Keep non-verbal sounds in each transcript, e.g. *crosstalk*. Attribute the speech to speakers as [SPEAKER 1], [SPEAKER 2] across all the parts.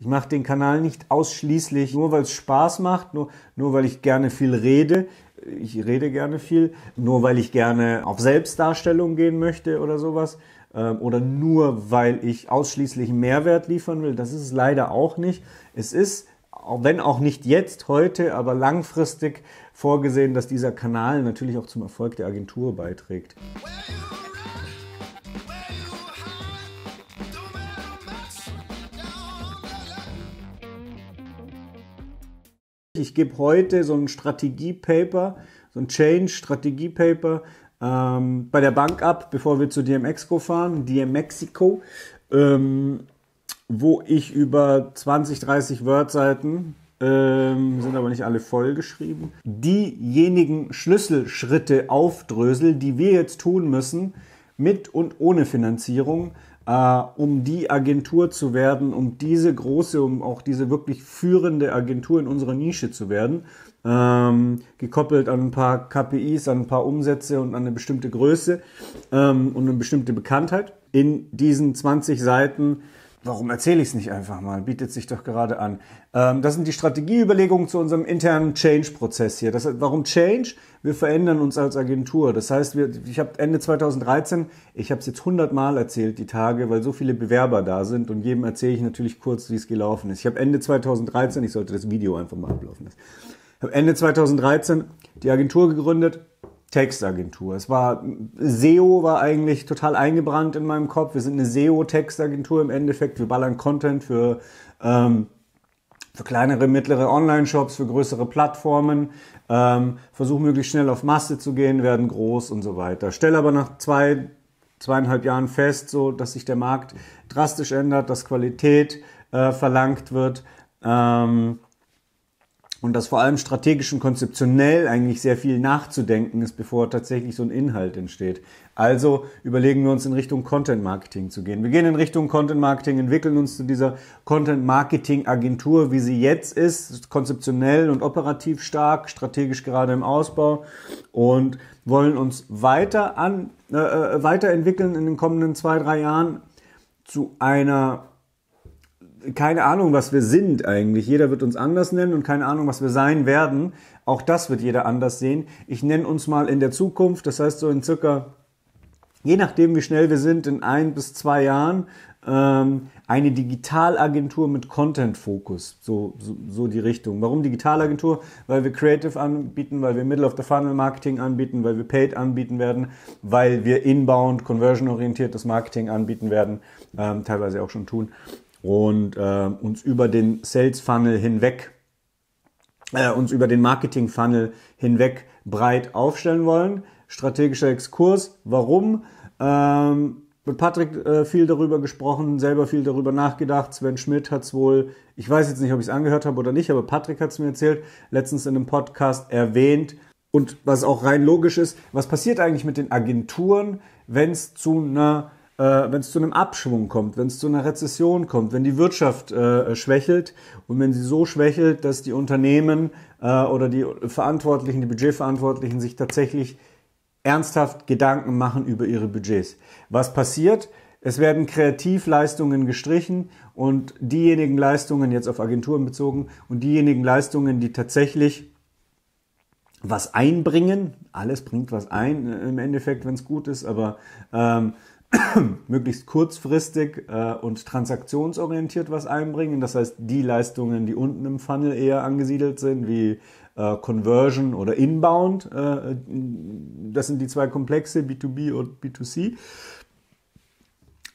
[SPEAKER 1] Ich mache den Kanal nicht ausschließlich nur, weil es Spaß macht, nur, nur weil ich gerne viel rede. Ich rede gerne viel, nur weil ich gerne auf Selbstdarstellung gehen möchte oder sowas. Ähm, oder nur weil ich ausschließlich Mehrwert liefern will. Das ist es leider auch nicht. Es ist, wenn auch nicht jetzt, heute, aber langfristig vorgesehen, dass dieser Kanal natürlich auch zum Erfolg der Agentur beiträgt. ich gebe heute so ein Strategiepaper, so ein Change-Strategiepaper ähm, bei der Bank ab, bevor wir zu DMXco fahren, DMXico, ähm, wo ich über 20, 30 Wordseiten, ähm, sind aber nicht alle voll geschrieben, diejenigen Schlüsselschritte aufdrösel, die wir jetzt tun müssen, mit und ohne Finanzierung, äh, um die Agentur zu werden, um diese große, um auch diese wirklich führende Agentur in unserer Nische zu werden. Ähm, gekoppelt an ein paar KPIs, an ein paar Umsätze und an eine bestimmte Größe ähm, und eine bestimmte Bekanntheit. In diesen 20 Seiten Warum erzähle ich es nicht einfach mal? Bietet sich doch gerade an. Ähm, das sind die Strategieüberlegungen zu unserem internen Change-Prozess hier. Das, warum Change? Wir verändern uns als Agentur. Das heißt, wir, ich habe Ende 2013, ich habe es jetzt 100 Mal erzählt, die Tage, weil so viele Bewerber da sind und jedem erzähle ich natürlich kurz, wie es gelaufen ist. Ich habe Ende 2013, ich sollte das Video einfach mal ablaufen lassen, habe Ende 2013 die Agentur gegründet Textagentur. Es war SEO war eigentlich total eingebrannt in meinem Kopf. Wir sind eine SEO-Textagentur im Endeffekt. Wir ballern Content für ähm, für kleinere, mittlere Online-Shops, für größere Plattformen. Ähm, versuchen möglichst schnell auf Masse zu gehen, werden groß und so weiter. Stelle aber nach zwei zweieinhalb Jahren fest, so dass sich der Markt drastisch ändert, dass Qualität äh, verlangt wird. Ähm, und dass vor allem strategisch und konzeptionell eigentlich sehr viel nachzudenken ist, bevor tatsächlich so ein Inhalt entsteht. Also überlegen wir uns in Richtung Content Marketing zu gehen. Wir gehen in Richtung Content Marketing, entwickeln uns zu dieser Content Marketing Agentur, wie sie jetzt ist, konzeptionell und operativ stark, strategisch gerade im Ausbau und wollen uns weiter an, äh, äh weiterentwickeln in den kommenden zwei, drei Jahren zu einer keine Ahnung, was wir sind eigentlich. Jeder wird uns anders nennen und keine Ahnung, was wir sein werden. Auch das wird jeder anders sehen. Ich nenne uns mal in der Zukunft, das heißt so in circa, je nachdem wie schnell wir sind, in ein bis zwei Jahren, ähm, eine Digitalagentur mit Content-Fokus. So, so, so die Richtung. Warum Digitalagentur? Weil wir Creative anbieten, weil wir Middle-of-the-Funnel-Marketing anbieten, weil wir Paid anbieten werden, weil wir inbound, conversion-orientiertes Marketing anbieten werden, ähm, teilweise auch schon tun und äh, uns über den Sales Funnel hinweg, äh, uns über den Marketing Funnel hinweg breit aufstellen wollen. Strategischer Exkurs. Warum? Ähm, mit Patrick äh, viel darüber gesprochen, selber viel darüber nachgedacht. Sven Schmidt hat es wohl, ich weiß jetzt nicht, ob ich es angehört habe oder nicht, aber Patrick hat es mir erzählt, letztens in einem Podcast erwähnt. Und was auch rein logisch ist, was passiert eigentlich mit den Agenturen, wenn es zu einer äh, wenn es zu einem Abschwung kommt, wenn es zu einer Rezession kommt, wenn die Wirtschaft äh, schwächelt und wenn sie so schwächelt, dass die Unternehmen äh, oder die Verantwortlichen, die Budgetverantwortlichen sich tatsächlich ernsthaft Gedanken machen über ihre Budgets. Was passiert? Es werden Kreativleistungen gestrichen und diejenigen Leistungen, jetzt auf Agenturen bezogen, und diejenigen Leistungen, die tatsächlich was einbringen, alles bringt was ein äh, im Endeffekt, wenn es gut ist, aber ähm, *coughs* möglichst kurzfristig äh, und transaktionsorientiert was einbringen. Das heißt, die Leistungen, die unten im Funnel eher angesiedelt sind, wie äh, Conversion oder Inbound, äh, das sind die zwei Komplexe, B2B und B2C.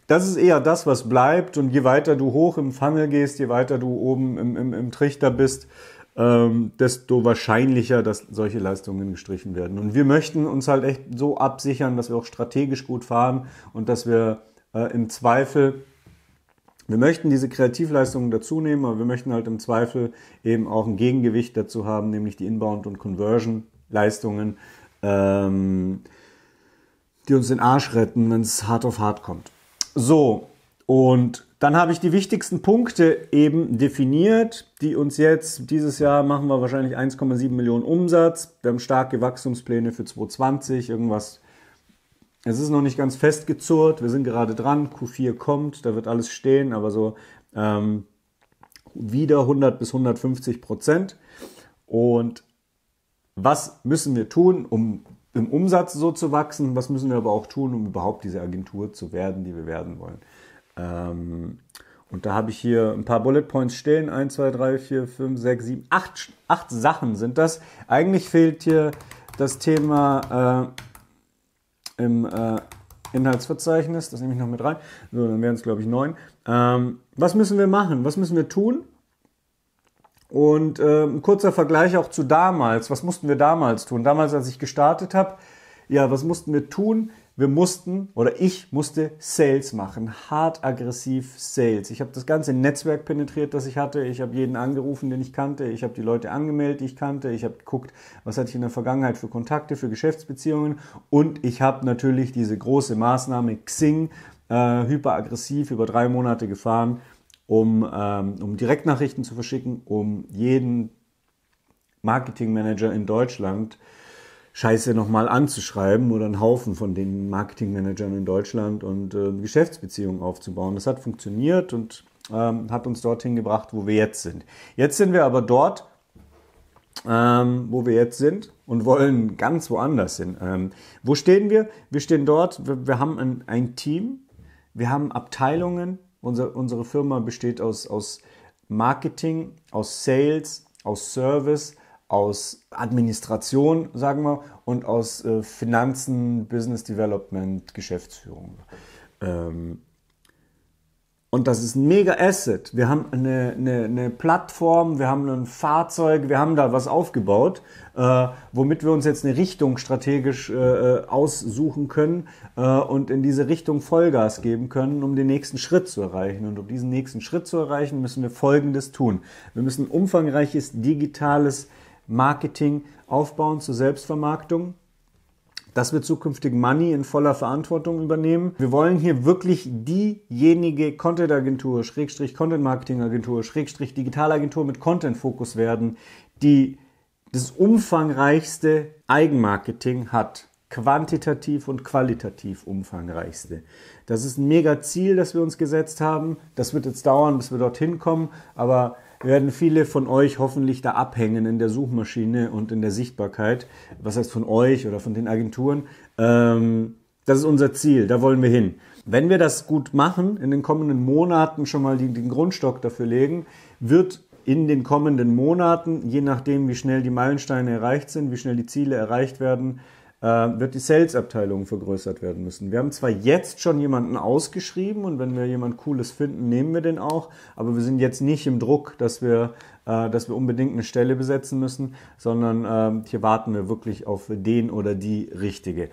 [SPEAKER 1] Das ist eher das, was bleibt und je weiter du hoch im Funnel gehst, je weiter du oben im, im, im Trichter bist, ähm, desto wahrscheinlicher, dass solche Leistungen gestrichen werden. Und wir möchten uns halt echt so absichern, dass wir auch strategisch gut fahren und dass wir äh, im Zweifel wir möchten diese Kreativleistungen dazu nehmen, aber wir möchten halt im Zweifel eben auch ein Gegengewicht dazu haben, nämlich die Inbound- und Conversion-Leistungen, ähm, die uns den Arsch retten, wenn es hart auf hart kommt. So, und dann habe ich die wichtigsten Punkte eben definiert, die uns jetzt dieses Jahr machen wir wahrscheinlich 1,7 Millionen Umsatz. Wir haben starke Wachstumspläne für 2020, irgendwas. Es ist noch nicht ganz festgezurrt, wir sind gerade dran, Q4 kommt, da wird alles stehen, aber so ähm, wieder 100 bis 150 Prozent. Und was müssen wir tun, um im Umsatz so zu wachsen? Was müssen wir aber auch tun, um überhaupt diese Agentur zu werden, die wir werden wollen? Ähm, und da habe ich hier ein paar Bullet Points stehen. 1, 2, 3, 4, 5, 6, 7, 8, 8 Sachen sind das. Eigentlich fehlt hier das Thema äh, im äh, Inhaltsverzeichnis. Das nehme ich noch mit rein. So, dann wären es, glaube ich, neun. Ähm, was müssen wir machen? Was müssen wir tun? Und äh, ein kurzer Vergleich auch zu damals. Was mussten wir damals tun? Damals, als ich gestartet habe, ja, was mussten wir tun? wir mussten oder ich musste Sales machen, hart aggressiv Sales. Ich habe das ganze Netzwerk penetriert, das ich hatte. Ich habe jeden angerufen, den ich kannte. Ich habe die Leute angemeldet, die ich kannte. Ich habe geguckt, was hatte ich in der Vergangenheit für Kontakte, für Geschäftsbeziehungen. Und ich habe natürlich diese große Maßnahme Xing äh, hyperaggressiv über drei Monate gefahren, um, ähm, um Direktnachrichten zu verschicken, um jeden Marketingmanager in Deutschland äh, Scheiße nochmal anzuschreiben oder einen Haufen von den Marketingmanagern in Deutschland und äh, Geschäftsbeziehungen aufzubauen. Das hat funktioniert und ähm, hat uns dorthin gebracht, wo wir jetzt sind. Jetzt sind wir aber dort, ähm, wo wir jetzt sind und wollen ganz woanders hin. Ähm, wo stehen wir? Wir stehen dort, wir, wir haben ein, ein, Team, wir haben Abteilungen. Unser, unsere Firma besteht aus, aus Marketing, aus Sales, aus Service, aus Administration, sagen wir, und aus äh, Finanzen, Business Development, Geschäftsführung. Ähm, und das ist ein mega Asset. Wir haben eine, eine, eine, Plattform, wir haben ein Fahrzeug, wir haben da was aufgebaut, äh, womit wir uns jetzt eine Richtung strategisch äh, äh aussuchen können äh, und in diese Richtung Vollgas geben können, um den nächsten Schritt zu erreichen. Und um diesen nächsten Schritt zu erreichen, müssen wir Folgendes tun. Wir müssen umfangreiches digitales Marketing aufbauen zur Selbstvermarktung. dass wir zukünftig Money in voller Verantwortung übernehmen. Wir wollen hier wirklich diejenige Content-Agentur, Schrägstrich Content-Marketing-Agentur, Schrägstrich Digitalagentur mit Content-Fokus werden, die das umfangreichste Eigenmarketing hat. Quantitativ und qualitativ umfangreichste. Das ist ein mega Ziel, das wir uns gesetzt haben. Das wird jetzt dauern, bis wir dorthin kommen, aber werden viele von euch hoffentlich da abhängen in der Suchmaschine und in der Sichtbarkeit. Was heißt von euch oder von den Agenturen? Ähm, das ist unser Ziel, da wollen wir hin. Wenn wir das gut machen, in den kommenden Monaten schon mal den, den Grundstock dafür legen, wird in den kommenden Monaten, je nachdem, wie schnell die Meilensteine erreicht sind, wie schnell die Ziele erreicht werden, äh, wird die Sales-Abteilung vergrößert werden müssen. Wir haben zwar jetzt schon jemanden ausgeschrieben und wenn wir jemand Cooles finden, nehmen wir den auch, aber wir sind jetzt nicht im Druck, dass wir, äh, dass wir unbedingt eine Stelle besetzen müssen, sondern ähm, hier warten wir wirklich auf den oder die Richtige.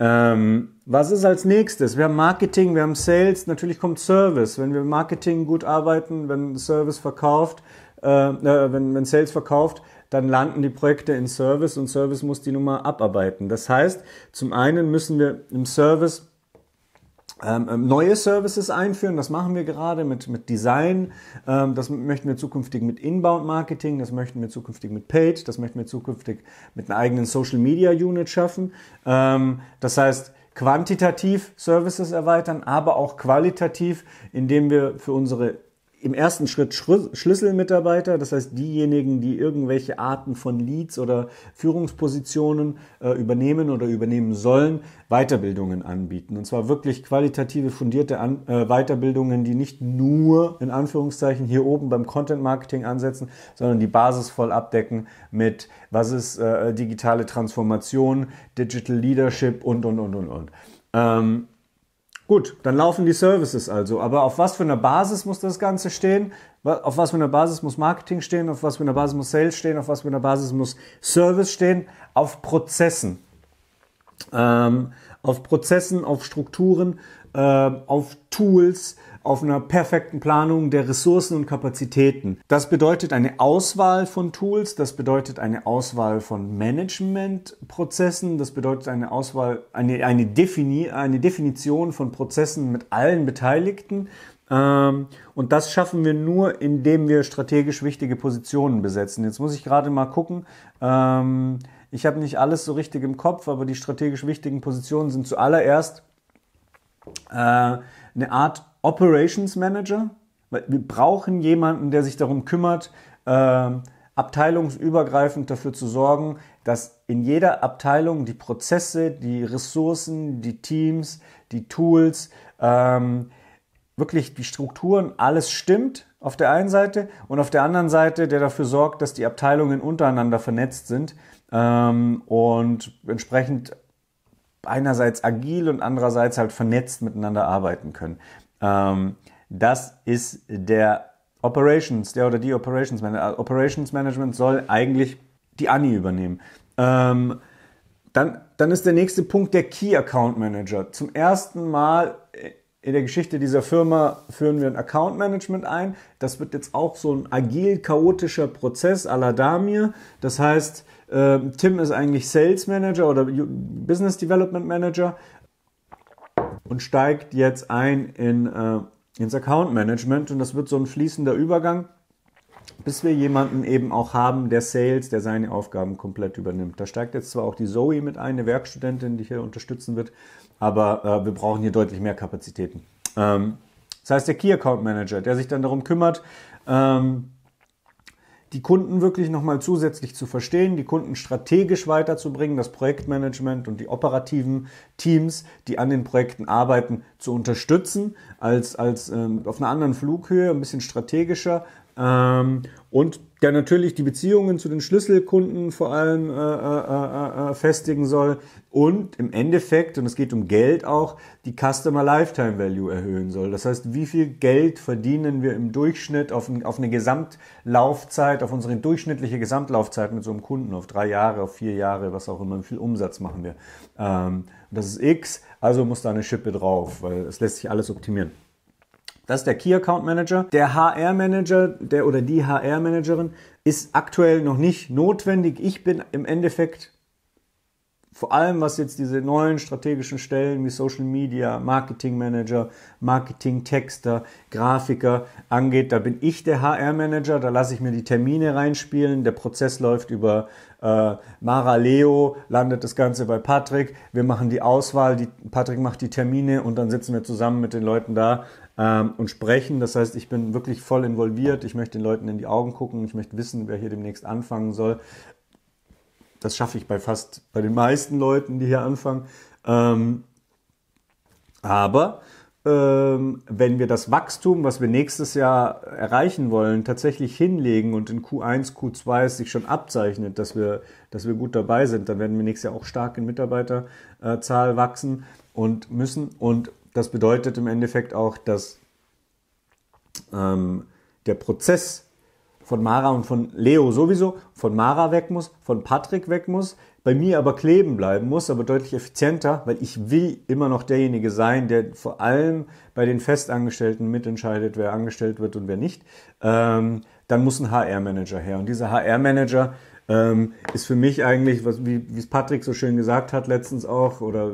[SPEAKER 1] Ähm, was ist als nächstes? Wir haben Marketing, wir haben Sales, natürlich kommt Service. Wenn wir Marketing gut arbeiten, wenn Service verkauft, äh, wenn Sales verkauft, dann landen die Projekte in Service und Service muss die Nummer abarbeiten. Das heißt, zum einen müssen wir im Service ähm, ähm neue Services einführen. Das machen wir gerade mit, mit Design. Ähm, das möchten wir zukünftig mit Inbound-Marketing, das möchten wir zukünftig mit Paid, das möchten wir zukünftig mit einer eigenen Social-Media-Unit schaffen. Ähm, das heißt, quantitativ Services erweitern, aber auch qualitativ, indem wir für unsere im ersten Schritt Schlüsselmitarbeiter, das heißt diejenigen, die irgendwelche Arten von Leads oder Führungspositionen äh, übernehmen oder übernehmen sollen, Weiterbildungen anbieten. Und zwar wirklich qualitative, fundierte An äh, Weiterbildungen, die nicht nur in Anführungszeichen hier oben beim Content Marketing ansetzen, sondern die Basis voll abdecken mit, was ist äh, digitale Transformation, Digital Leadership und, und, und, und, und. Ähm, Gut, dann laufen die Services also. Aber auf was für einer Basis muss das Ganze stehen? Auf was für einer Basis muss Marketing stehen? Auf was für einer Basis muss Sales stehen? Auf was für einer Basis muss Service stehen? Auf Prozessen. Ähm, auf Prozessen, auf Strukturen, äh, auf Tools, auf einer perfekten Planung der Ressourcen und Kapazitäten. Das bedeutet eine Auswahl von Tools, das bedeutet eine Auswahl von Managementprozessen, das bedeutet eine Auswahl, eine, eine, Defini eine Definition von Prozessen mit allen Beteiligten. Ähm, und das schaffen wir nur, indem wir strategisch wichtige Positionen besetzen. Jetzt muss ich gerade mal gucken. Ähm, ich habe nicht alles so richtig im Kopf, aber die strategisch wichtigen Positionen sind zuallererst äh, eine Art Operations Manager, weil wir brauchen jemanden, der sich darum kümmert, äh, abteilungsübergreifend dafür zu sorgen, dass in jeder Abteilung die Prozesse, die Ressourcen, die Teams, die Tools, ähm, wirklich die Strukturen, alles stimmt auf der einen Seite und auf der anderen Seite, der dafür sorgt, dass die Abteilungen untereinander vernetzt sind ähm, und entsprechend einerseits agil und andererseits halt vernetzt miteinander arbeiten können. Ähm, das ist der Operations, der oder die Operations Management. Äh, Operations Management soll eigentlich die Anni übernehmen. Ähm, dann, dann ist der nächste Punkt der Key Account Manager. Zum ersten Mal in der Geschichte dieser Firma führen wir ein Account Management ein. Das wird jetzt auch so ein agil chaotischer Prozess à la Damir. Das heißt, ähm, Tim ist eigentlich Sales Manager oder Business Development Manager und steigt jetzt ein in, äh, ins Account Management und das wird so ein fließender Übergang, bis wir jemanden eben auch haben, der Sales, der seine Aufgaben komplett übernimmt. Da steigt jetzt zwar auch die Zoe mit ein, eine Werkstudentin, die hier unterstützen wird, aber äh, wir brauchen hier deutlich mehr Kapazitäten. Ähm, das heißt, der Key Account Manager, der sich dann darum kümmert, ähm, die Kunden wirklich nochmal zusätzlich zu verstehen, die Kunden strategisch weiterzubringen, das Projektmanagement und die operativen Teams, die an den Projekten arbeiten, zu unterstützen, als, als ähm, auf einer anderen Flughöhe, ein bisschen strategischer, ähm, und der natürlich die Beziehungen zu den Schlüsselkunden vor allem äh, äh, äh, äh, festigen soll und im Endeffekt, und es geht um Geld auch, die Customer Lifetime Value erhöhen soll. Das heißt, wie viel Geld verdienen wir im Durchschnitt auf, auf eine Gesamtlaufzeit, auf unsere durchschnittliche Gesamtlaufzeit mit so einem Kunden, auf drei Jahre, auf vier Jahre, was auch immer, wie viel Umsatz machen wir. Ähm, das ist X, also muss da eine Schippe drauf, weil es lässt sich alles optimieren. Das ist der Key Account Manager. Der HR Manager, der oder die HR Managerin ist aktuell noch nicht notwendig. Ich bin im Endeffekt vor allem was jetzt diese neuen strategischen Stellen wie Social Media, Marketing Manager, Marketing Texter, Grafiker angeht, da bin ich der HR Manager, da lasse ich mir die Termine reinspielen, der Prozess läuft über äh, Mara Leo, landet das Ganze bei Patrick, wir machen die Auswahl, die, Patrick macht die Termine und dann sitzen wir zusammen mit den Leuten da ähm, und sprechen. Das heißt, ich bin wirklich voll involviert, ich möchte den Leuten in die Augen gucken, ich möchte wissen, wer hier demnächst anfangen soll das schaffe ich bei fast bei den meisten Leuten, die hier anfangen. Ähm, aber ähm, wenn wir das Wachstum, was wir nächstes Jahr erreichen wollen, tatsächlich hinlegen und in Q1, Q2 es sich schon abzeichnet, dass wir, dass wir gut dabei sind, dann werden wir nächstes Jahr auch stark in Mitarbeiterzahl wachsen und müssen. Und das bedeutet im Endeffekt auch, dass ähm, der Prozess, von Mara und von Leo sowieso, von Mara weg muss, von Patrick weg muss, bei mir aber kleben bleiben muss, aber deutlich effizienter, weil ich will immer noch derjenige sein, der vor allem bei den Festangestellten mitentscheidet, wer angestellt wird und wer nicht. Ähm, dann muss ein HR-Manager her. Und dieser HR-Manager ähm, ist für mich eigentlich, was, wie es Patrick so schön gesagt hat letztens auch, oder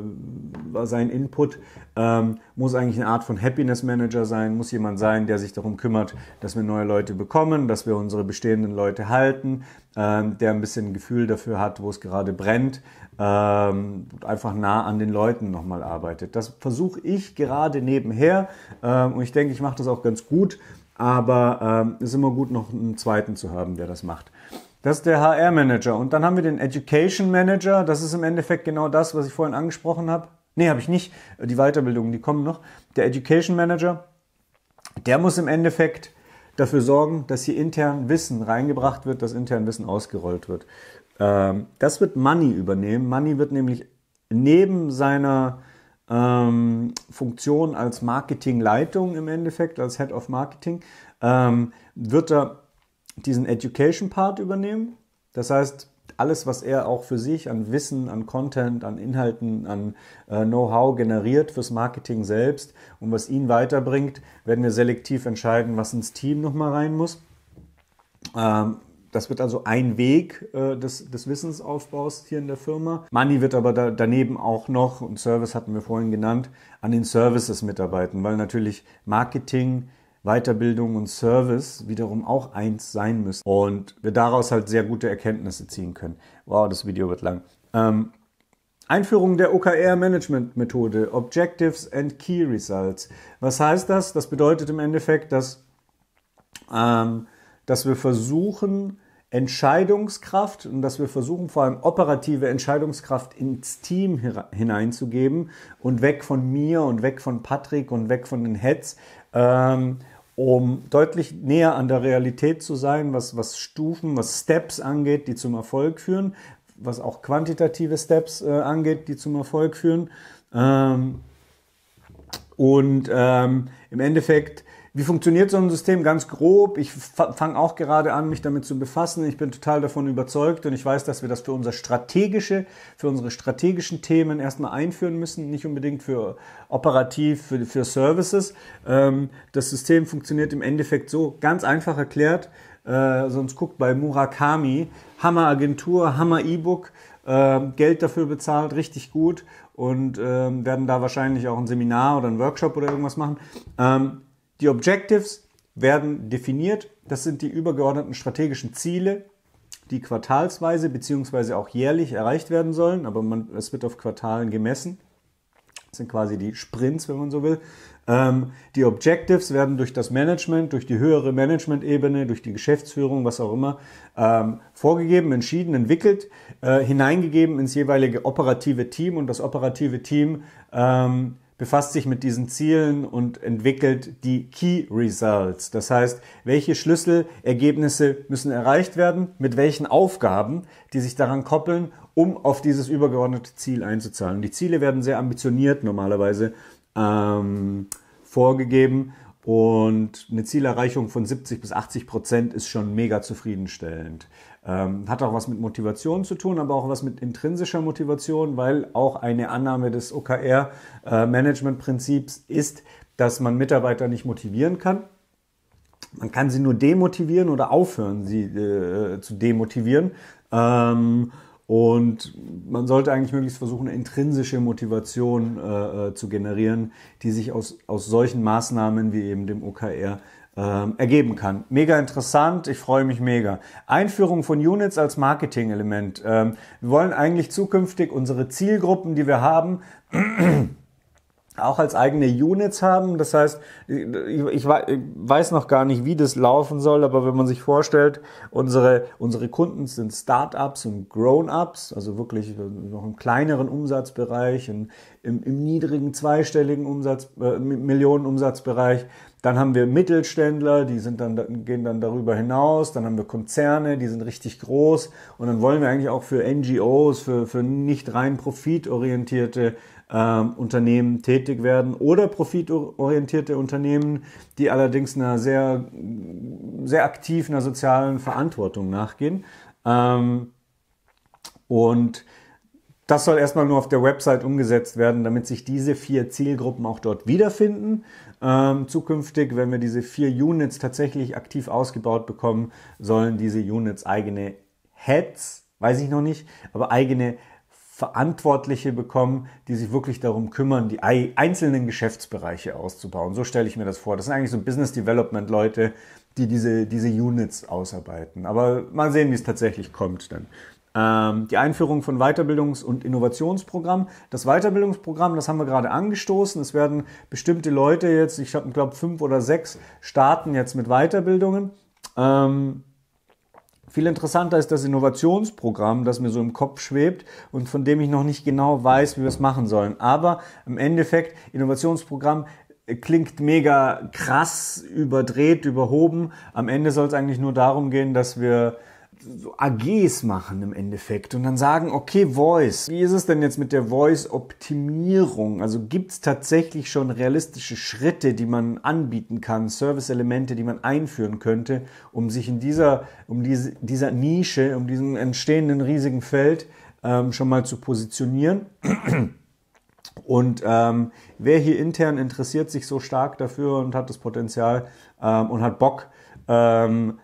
[SPEAKER 1] war sein Input, ähm, muss eigentlich eine Art von Happiness Manager sein, muss jemand sein, der sich darum kümmert, dass wir neue Leute bekommen, dass wir unsere bestehenden Leute halten, ähm, der ein bisschen Gefühl dafür hat, wo es gerade brennt, ähm, einfach nah an den Leuten nochmal arbeitet. Das versuche ich gerade nebenher ähm, und ich denke, ich mache das auch ganz gut, aber ähm, es ähm, ist immer gut, noch einen zweiten zu haben, der das macht. Das ist der HR-Manager. Und dann haben wir den Education Manager. Das ist im Endeffekt genau das, was ich vorhin angesprochen habe. Nee, habe ich nicht. Die Weiterbildungen, die kommen noch. Der Education Manager, der muss im Endeffekt dafür sorgen, dass hier intern Wissen reingebracht wird, dass intern Wissen ausgerollt wird. Ähm, das wird Money übernehmen. Money wird nämlich neben seiner ähm, Funktion als Marketingleitung im Endeffekt, als Head of Marketing, ähm, wird er diesen Education-Part übernehmen. Das heißt, alles, was er auch für sich an Wissen, an Content, an Inhalten, an äh, Know-how generiert fürs Marketing selbst und was ihn weiterbringt, werden wir selektiv entscheiden, was ins Team nochmal rein muss. Ähm, das wird also ein Weg äh, des, des, Wissensaufbaus hier in der Firma. Money wird aber da, daneben auch noch, und Service hatten wir vorhin genannt, an den Services mitarbeiten, weil natürlich Marketing Weiterbildung und Service wiederum auch eins sein müssen. Und wir daraus halt sehr gute Erkenntnisse ziehen können. Wow, das Video wird lang. Ähm, Einführung der OKR-Management-Methode, Objectives and Key Results. Was heißt das? Das bedeutet im Endeffekt, dass, ähm, dass wir versuchen, Entscheidungskraft und dass wir versuchen, vor allem operative Entscheidungskraft ins Team hineinzugeben und weg von mir und weg von Patrick und weg von den Heads, ähm, um deutlich näher an der Realität zu sein, was, was Stufen, was Steps angeht, die zum Erfolg führen, was auch quantitative Steps äh, angeht, die zum Erfolg führen. Ähm, und ähm, im Endeffekt wie funktioniert so ein System ganz grob? Ich fange auch gerade an, mich damit zu befassen. Ich bin total davon überzeugt und ich weiß, dass wir das für unser strategische, für unsere strategischen Themen erstmal einführen müssen, nicht unbedingt für operativ, für, für Services. Ähm, das System funktioniert im Endeffekt so, ganz einfach erklärt. Äh, sonst guckt bei Murakami, Hammer Agentur, Hammer E-Book, ähm, Geld dafür bezahlt, richtig gut und ähm, werden da wahrscheinlich auch ein Seminar oder ein Workshop oder irgendwas machen die Objectives werden definiert. Das sind die übergeordneten strategischen Ziele, die quartalsweise bzw. auch jährlich erreicht werden sollen, aber man, es wird auf Quartalen gemessen. Das sind quasi die Sprints, wenn man so will. Ähm, die Objectives werden durch das Management, durch die höhere Management-Ebene, durch die Geschäftsführung, was auch immer, ähm, vorgegeben, entschieden, entwickelt, äh, hineingegeben ins jeweilige operative Team und das operative Team ähm, befasst sich mit diesen Zielen und entwickelt die Key Results. Das heißt, welche Schlüsselergebnisse müssen erreicht werden, mit welchen Aufgaben, die sich daran koppeln, um auf dieses übergeordnete Ziel einzuzahlen. Die Ziele werden sehr ambitioniert normalerweise ähm, vorgegeben und eine Zielerreichung von 70 bis 80 Prozent ist schon mega zufriedenstellend. Ähm, hat auch was mit Motivation zu tun, aber auch was mit intrinsischer Motivation, weil auch eine Annahme des OKR-Management-Prinzips äh, ist, dass man Mitarbeiter nicht motivieren kann. Man kann sie nur demotivieren oder aufhören, sie äh, zu demotivieren. Ähm, und man sollte eigentlich möglichst versuchen, eine intrinsische Motivation äh, äh, zu generieren, die sich aus, aus solchen Maßnahmen wie eben dem OKR ähm, ergeben kann. Mega interessant, ich freue mich mega. Einführung von Units als Marketing-Element. Ähm, wir wollen eigentlich zukünftig unsere Zielgruppen, die wir haben, auch als eigene Units haben. Das heißt, ich, weiß noch gar nicht, wie das laufen soll, aber wenn man sich vorstellt, unsere, unsere Kunden sind Start-ups und Grown-ups, also wirklich noch im kleineren Umsatzbereich, im, im, im niedrigen zweistelligen Umsatz, äh, Millionenumsatzbereich. Dann haben wir Mittelständler, die sind dann, gehen dann darüber hinaus. Dann haben wir Konzerne, die sind richtig groß. Und dann wollen wir eigentlich auch für NGOs, für, für nicht rein profitorientierte ähm, Unternehmen tätig werden oder profitorientierte Unternehmen, die allerdings einer sehr, sehr aktiv einer sozialen Verantwortung nachgehen. Ähm, und das soll erstmal nur auf der Website umgesetzt werden, damit sich diese vier Zielgruppen auch dort wiederfinden. Ähm, zukünftig, wenn wir diese vier Units tatsächlich aktiv ausgebaut bekommen, sollen diese Units eigene Heads, weiß ich noch nicht, aber eigene Verantwortliche bekommen, die sich wirklich darum kümmern, die einzelnen Geschäftsbereiche auszubauen. So stelle ich mir das vor. Das sind eigentlich so Business Development Leute, die diese, diese Units ausarbeiten. Aber mal sehen, wie es tatsächlich kommt dann. Ähm, die Einführung von Weiterbildungs- und Innovationsprogramm. Das Weiterbildungsprogramm, das haben wir gerade angestoßen. Es werden bestimmte Leute jetzt, ich glaube, fünf oder sechs starten jetzt mit Weiterbildungen. Ähm, viel interessanter ist das Innovationsprogramm, das mir so im Kopf schwebt und von dem ich noch nicht genau weiß, wie wir es machen sollen. Aber im Endeffekt, Innovationsprogramm äh, klingt mega krass, überdreht, überhoben. Am Ende soll es eigentlich nur darum gehen, dass wir so AGs machen im Endeffekt und dann sagen, okay, Voice, wie ist es denn jetzt mit der Voice-Optimierung? Also gibt es tatsächlich schon realistische Schritte, die man anbieten kann, Service-Elemente, die man einführen könnte, um sich in dieser, um diese, dieser Nische, um diesem entstehenden riesigen Feld ähm, schon mal zu positionieren? *clears throat* Und ähm, wer hier intern interessiert sich so stark dafür und hat das Potenzial ähm, und hat Bock, ähm,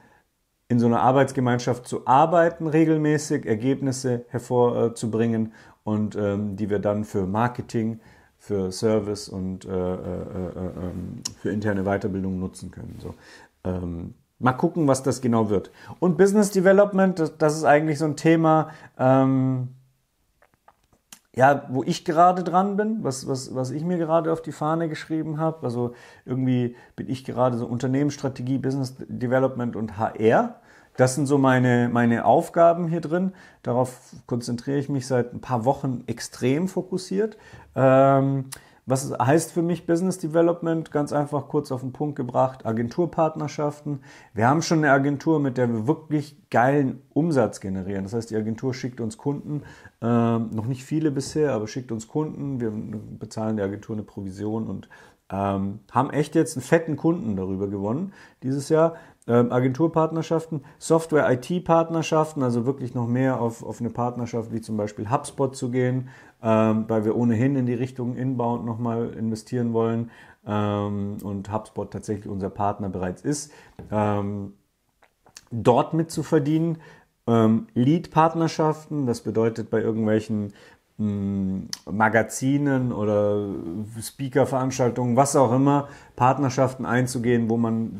[SPEAKER 1] in so einer Arbeitsgemeinschaft zu arbeiten, regelmäßig Ergebnisse hervorzubringen und ähm, die wir dann für Marketing, für Service und äh, äh, äh, ähm, für interne Weiterbildung nutzen können. So. Ähm, mal gucken, was das genau wird. Und Business Development, das, das ist eigentlich so ein Thema. Ähm, ja, wo ich gerade dran bin, was, was, was ich mir gerade auf die Fahne geschrieben habe. Also irgendwie bin ich gerade so Unternehmensstrategie, Business Development und HR. Das sind so meine, meine Aufgaben hier drin. Darauf konzentriere ich mich seit ein paar Wochen extrem fokussiert. Ähm, was heißt für mich Business Development? Ganz einfach kurz auf den Punkt gebracht. Agenturpartnerschaften. Wir haben schon eine Agentur, mit der wir wirklich geilen Umsatz generieren. Das heißt, die Agentur schickt uns Kunden, ähm, noch nicht viele bisher, aber schickt uns Kunden. Wir bezahlen der Agentur eine Provision und ähm, haben echt jetzt einen fetten Kunden darüber gewonnen dieses Jahr. Ähm, Agenturpartnerschaften, Software-IT-Partnerschaften, also wirklich noch mehr auf, auf eine Partnerschaft wie zum Beispiel HubSpot zu gehen, ähm, weil wir ohnehin in die Richtung Inbound nochmal investieren wollen ähm, und HubSpot tatsächlich unser Partner bereits ist. Ähm, dort mitzuverdienen. Ähm, Lead-Partnerschaften, das bedeutet bei irgendwelchen mh, mm, Magazinen oder Speaker-Veranstaltungen, was auch immer, Partnerschaften einzugehen, wo man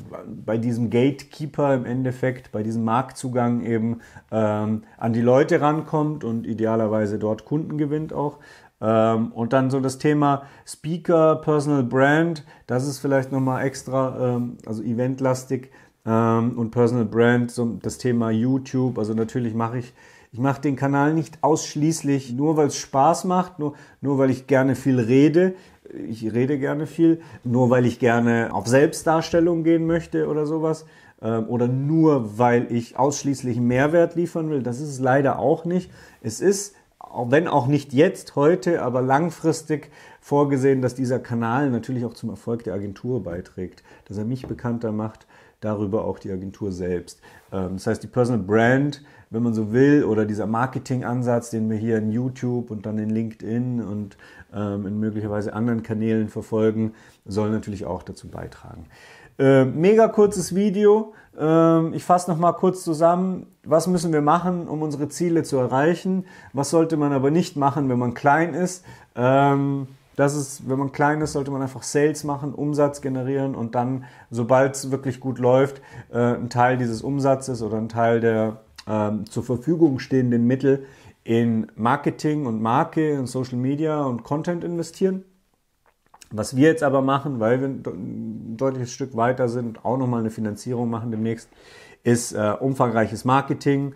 [SPEAKER 1] bei diesem Gatekeeper im Endeffekt, bei diesem Marktzugang eben ähm, an die Leute rankommt und idealerweise dort Kunden gewinnt auch. Ähm, und dann so das Thema Speaker, Personal Brand, das ist vielleicht nochmal extra, ähm, also eventlastig, ähm, und Personal Brand, so das Thema YouTube. Also natürlich mache ich, ich mache den Kanal nicht ausschließlich nur, weil es Spaß macht, nur, nur weil ich gerne viel rede. Ich rede gerne viel, nur weil ich gerne auf Selbstdarstellung gehen möchte oder sowas. Ähm, oder nur weil ich ausschließlich Mehrwert liefern will. Das ist es leider auch nicht. Es ist wenn auch nicht jetzt, heute, aber langfristig vorgesehen, dass dieser Kanal natürlich auch zum Erfolg der Agentur beiträgt, dass er mich bekannter macht, darüber auch die Agentur selbst. Ähm, das heißt, die Personal Brand, wenn man so will, oder dieser Marketing-Ansatz, den wir hier in YouTube und dann in LinkedIn und ähm, in möglicherweise anderen Kanälen verfolgen, soll natürlich auch dazu beitragen. Ähm, mega kurzes Video. Ich fasse nochmal kurz zusammen. Was müssen wir machen, um unsere Ziele zu erreichen? Was sollte man aber nicht machen, wenn man klein ist? das ist, wenn man klein ist, sollte man einfach Sales machen, Umsatz generieren und dann, sobald es wirklich gut läuft, äh, einen Teil dieses Umsatzes oder einen Teil der äh, zur Verfügung stehenden Mittel in Marketing und Marke und Social Media und Content investieren. Was wir jetzt aber machen, weil wir ein deutliches Stück weiter sind und auch nochmal eine Finanzierung machen demnächst, ist äh, umfangreiches Marketing,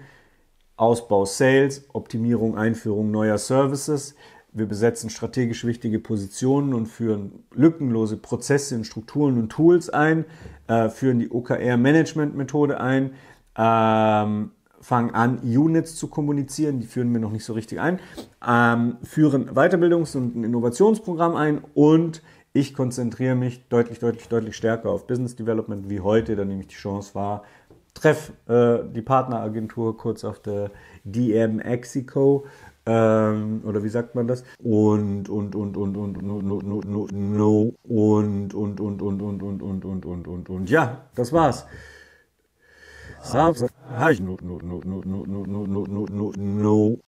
[SPEAKER 1] Ausbau Sales, Optimierung, Einführung neuer Services, wir besetzen strategisch wichtige Positionen und führen lückenlose Prozesse in Strukturen und Tools ein, äh, führen die OKR-Management-Methode ein, ähm, fangen an, Units zu kommunizieren, die führen wir noch nicht so richtig ein, ähm, führen Weiterbildungs- und ein Innovationsprogramm ein und ich konzentriere mich deutlich, deutlich, deutlich stärker auf Business Development wie heute, da nehme ich die Chance wahr, treffe äh, die Partneragentur kurz auf der DM Exico ähm, oder wie sagt man das? Und, und, und, und, und, no, no, no, no, no. und, und, und, und, und, und, und, und, und, und, und, ja, das war's. Samstag, no, no, no, no, no, no, no, no, no,